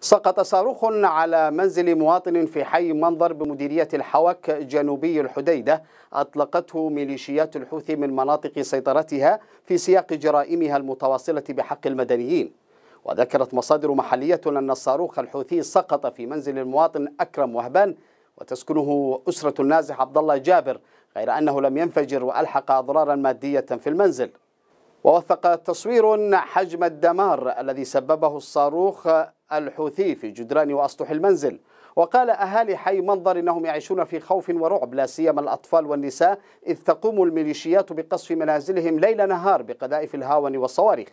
سقط صاروخ على منزل مواطن في حي منظر بمديرية الحوك جنوبي الحديدة أطلقته ميليشيات الحوثي من مناطق سيطرتها في سياق جرائمها المتواصلة بحق المدنيين وذكرت مصادر محلية أن الصاروخ الحوثي سقط في منزل المواطن أكرم وهبان وتسكنه أسرة النازح عبد الله جابر غير أنه لم ينفجر وألحق أضرارا مادية في المنزل ووثق تصوير حجم الدمار الذي سببه الصاروخ الحوثي في جدران وأسطح المنزل وقال أهالي حي منظر إنهم يعيشون في خوف ورعب لا سيما الأطفال والنساء إذ تقوم الميليشيات بقصف منازلهم ليل نهار بقذائف الهاون والصواريخ